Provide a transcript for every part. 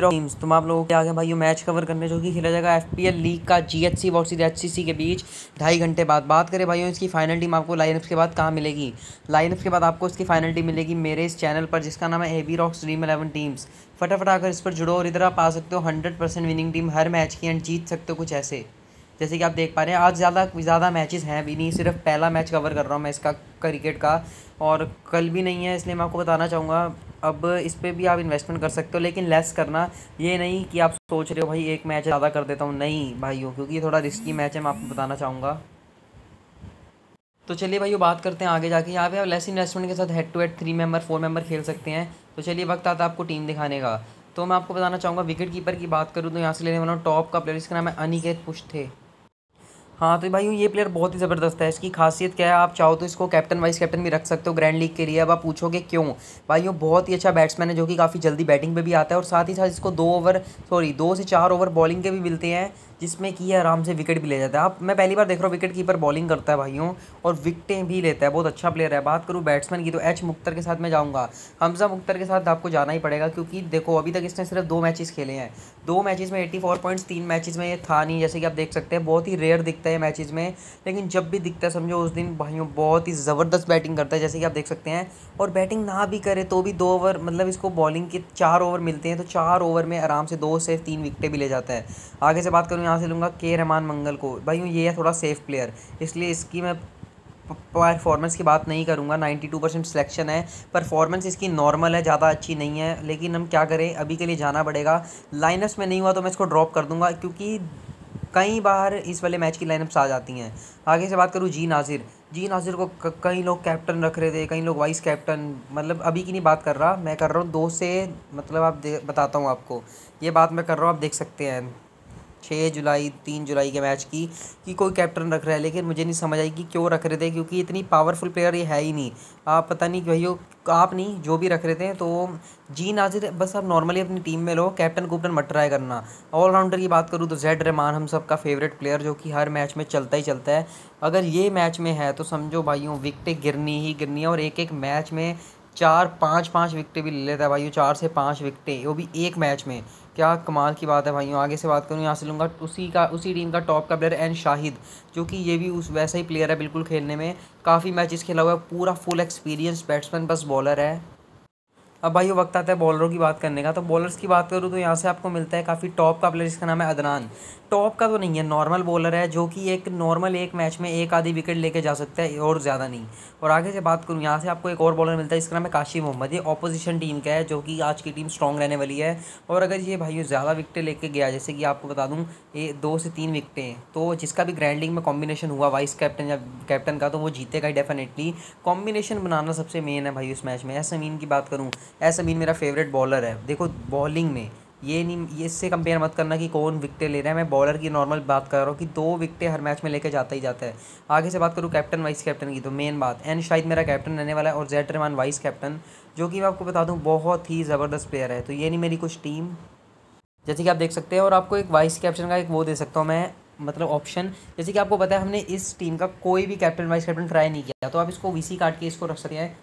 teams तुम आप लोगों के आगे भाई मैच कवर करने जो कि खेला जाएगा एफपीएल लीग का जीएचसी सी एचसीसी के बीच ढाई घंटे बाद बात करें भाइयों इसकी फाइनल टीम आपको लाइनअप्स के बाद कहाँ मिलेगी लाइनअप्स के बाद आपको इसकी फाइनल टीम मिलेगी मेरे इस चैनल पर जिसका नाम है A B rocks Dream Eleven teams फटाफट आकर इस पर जुड़ो और इधर आप आ सकते हो हंड्रेड विनिंग टीम हर मैच की एंड जीत सकते हो कुछ ऐसे जैसे कि आप देख पा रहे हैं आज ज़्यादा ज़्यादा मैचेस हैं भी नहीं सिर्फ पहला मैच कवर कर रहा हूँ मैं इसका क्रिकेट का और कल भी नहीं है इसलिए मैं आपको बताना चाहूँगा अब इस पर भी आप इन्वेस्टमेंट कर सकते हो लेकिन लेस करना ये नहीं कि आप सोच रहे हो भाई एक मैच ज़्यादा कर देता हूँ नहीं भाइयों क्योंकि ये थोड़ा रिस्की मैच है मैं आपको बताना चाहूँगा तो चलिए भाई बात करते हैं आगे जाके यहाँ पे आप लेस इन्वेस्टमेंट के साथ head to head three member four member खेल सकते हैं तो चलिए वक्त आता है आपको टीम दिखाने का तो मैं आपको बताना चाहूँगा विकेट कीपर की बात करूँ तो यहाँ से लेने वाला हूँ टॉप का प्लेयर जिसका नाम है अनिकेत पुष्ट थे हाँ तो भाई ये प्लेयर बहुत ही ज़बरदस्त है इसकी खासियत क्या है आप चाहो तो इसको कैप्टन वाइस कैप्टन भी रख सकते हो ग्रैंड लीग के लिए अब आप पूछोगे क्यों भाई यूँ बहुत ही अच्छा बैट्समैन है जो कि काफ़ी जल्दी बैटिंग पे भी आता है और साथ ही साथ इसको दो ओवर सॉरी दो से चार ओवर बॉलिंग के भी मिलते हैं जिसमें कि आराम से विकेट भी ले जाता है आप मैं पहली बार देख रहा हूँ विकेट कीपर बॉलिंग करता है भाइयों और विकटें भी लेता है बहुत अच्छा प्लेयर है बात करूँ बैट्समैन की तो एच मुख्तर के साथ मैं जाऊँगा हमजा मुख्तर के साथ आपको जाना ही पड़ेगा क्योंकि देखो अभी तक इसने सिर्फ दो मैचेस खेले हैं दो मैचेस में एट्टी फोर पॉइंट्स तीन मैचेस में ये था नहीं जैसे कि आप देख सकते हैं बहुत ही रेयर दिखता है है मैचेज़ में लेकिन जब भी दिखता है समझो उस दिन भाइयों बहुत ही ज़बरदस्त बैटिंग करता है जैसे कि आप देख सकते हैं और बैटिंग ना भी करे तो भी दो ओवर मतलब इसको बॉलिंग के चार ओवर मिलते हैं तो चार ओवर में आराम से दो से तीन विकटें भी ले जाता है आगे से बात करूँ यहाँ से लूँगा के रहमान मंगल को भाई ये है थोड़ा सेफ प्लेयर इसलिए इसकी मैं परफॉर्मेंस की बात नहीं करूँगा 92 परसेंट सिलेक्शन है परफॉर्मेंस इसकी नॉर्मल है ज़्यादा अच्छी नहीं है लेकिन हम क्या करें अभी के लिए जाना पड़ेगा लाइनस में नहीं हुआ तो मैं इसको ड्रॉप कर दूंगा क्योंकि कई बार इस वाले मैच की लाइनअप्स आ जाती हैं आगे से बात करूँ जी नाजिर जी नाजिर को कई लोग कैप्टन रख रहे थे कई लोग वाइस कैप्टन मतलब अभी की नहीं बात कर रहा मैं कर रहा हूँ दो से मतलब आप बताता हूँ आपको ये बात मैं कर रहा हूँ आप देख सकते हैं छः जुलाई तीन जुलाई के मैच की कि कोई कैप्टन रख रहा है लेकिन मुझे नहीं समझ आई कि क्यों रख रहे थे क्योंकि इतनी पावरफुल प्लेयर ये है ही नहीं आप पता नहीं भैया आप नहीं जो भी रख रहे थे तो जी नाजिर बस आप नॉर्मली अपनी टीम में लो कैप्टन कूप्टन मट ट्राई करना ऑलराउंडर की बात करूँ तो जेड रहमान हम सबका फेवरेट प्लेयर जो कि हर मैच में चलता ही चलता है अगर ये मैच में है तो समझो भाइयों विकटें गिरनी ही गिरनी है और एक एक मैच में चार पाँच पाँच विकटें भी ले लेता है भाई चार से पाँच विकटें वो भी एक मैच में क्या कमाल की बात है भाइयों आगे से बात करूँ यहाँ से लूँगा उसी का उसी टीम का टॉप का प्लेयर एन शाहिद जो कि ये भी उस वैसा ही प्लेयर है बिल्कुल खेलने में काफ़ी मैचेस खेला हुआ है पूरा फुल एक्सपीरियंस बैट्समैन बस बॉलर है अब भाई वक्त आता है बॉलरों की बात करने का तो बॉलर्स की बात करूँ तो यहाँ से आपको मिलता है काफ़ी टॉप का प्लेयर जिसका नाम है अदनान टॉप का तो नहीं है नॉर्मल बॉलर है जो कि एक नॉर्मल एक मैच में एक आधी विकेट लेके जा सकता है और ज़्यादा नहीं और आगे से बात करूँ यहाँ से आपको एक और बॉलर मिलता है जिसका नाम है काशी मोहम्मद ये ऑपोजिशन टीम का है जो कि आज की टीम स्ट्रॉग रहने वाली है और अगर ये भाई ज़्यादा विकटें लेके गया जैसे कि आपको बता दूँ ये दो से तीन विकटें हैं तो जिसका भी ग्रैंडिंग में कॉम्बिनेशन हुआ वाइस कैप्टन या कैप्टन का तो वो जीतेगा ही डेफिनेटली कॉम्बिनेशन बनाना सबसे मेन है भाई उस मैच में ऐसे मीन की बात करूँ एस अमीन मेरा फेवरेट बॉलर है देखो बॉलिंग में ये नहीं ये इससे कंपेयर मत करना कि कौन विकटें ले रहा है मैं बॉलर की नॉर्मल बात कर रहा हूँ कि दो विकटें हर मैच में लेके जाता ही जाता है आगे से बात करूँ कैप्टन वाइस कैप्टन की तो मेन बात एन शायद मेरा कैप्टन रहने वाला है और जैट रहमान वाइस कैप्टन जो कि मैं आपको बता दूँ बहुत ही ज़बरदस्त प्लेयर है तो ये नहीं मेरी कुछ टीम जैसे कि आप देख सकते हैं और आपको एक वाइस कैप्टन का एक वो दे सकता हूँ मैं मतलब ऑप्शन जैसे कि आपको पता है हमने इस टीम का कोई भी कैप्टन वाइस कैप्टन ट्राई नहीं किया तो आप इसको वीसी काट के इसको रख सकते हैं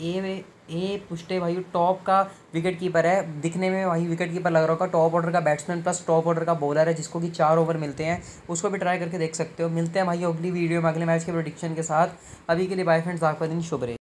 ए ए पुष्टे भाई टॉप का विकेट कीपर है दिखने में भाई विकेट कीपर लग रहा होगा टॉप ऑर्डर का बैट्समैन प्लस टॉप ऑर्डर का बॉलर है जिसको कि चार ओवर मिलते हैं उसको भी ट्राई करके देख सकते हो मिलते हैं भाई अगली वीडियो में अगले मैच के प्रोडिक्शन के साथ अभी के लिए बाय फ्रेंड्स आपका दिन शुभ रहे